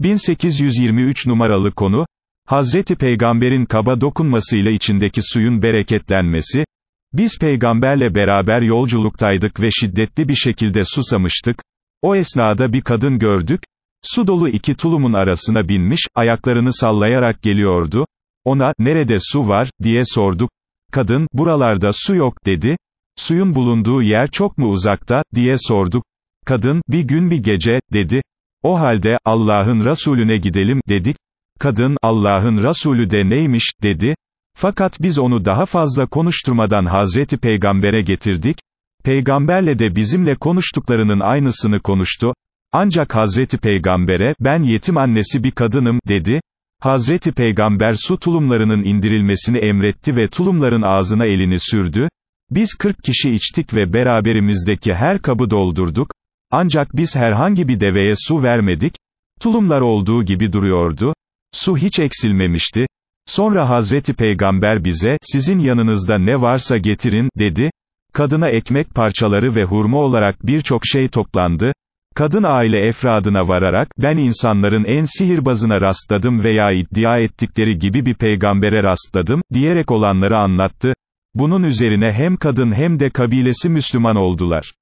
1823 numaralı konu, Hazreti Peygamber'in kaba dokunmasıyla içindeki suyun bereketlenmesi, biz peygamberle beraber yolculuktaydık ve şiddetli bir şekilde susamıştık, o esnada bir kadın gördük, su dolu iki tulumun arasına binmiş, ayaklarını sallayarak geliyordu, ona, nerede su var, diye sorduk, kadın, buralarda su yok, dedi, suyun bulunduğu yer çok mu uzakta, diye sorduk, kadın, bir gün bir gece, dedi, o halde, Allah'ın Resulüne gidelim, dedik. Kadın, Allah'ın Resulü de neymiş, dedi. Fakat biz onu daha fazla konuşturmadan Hazreti Peygamber'e getirdik. Peygamberle de bizimle konuştuklarının aynısını konuştu. Ancak Hazreti Peygamber'e, ben yetim annesi bir kadınım, dedi. Hazreti Peygamber su tulumlarının indirilmesini emretti ve tulumların ağzına elini sürdü. Biz 40 kişi içtik ve beraberimizdeki her kabı doldurduk. Ancak biz herhangi bir deveye su vermedik, tulumlar olduğu gibi duruyordu, su hiç eksilmemişti, sonra Hazreti Peygamber bize, sizin yanınızda ne varsa getirin, dedi, kadına ekmek parçaları ve hurma olarak birçok şey toplandı, kadın aile efradına vararak, ben insanların en sihirbazına rastladım veya iddia ettikleri gibi bir peygambere rastladım, diyerek olanları anlattı, bunun üzerine hem kadın hem de kabilesi Müslüman oldular.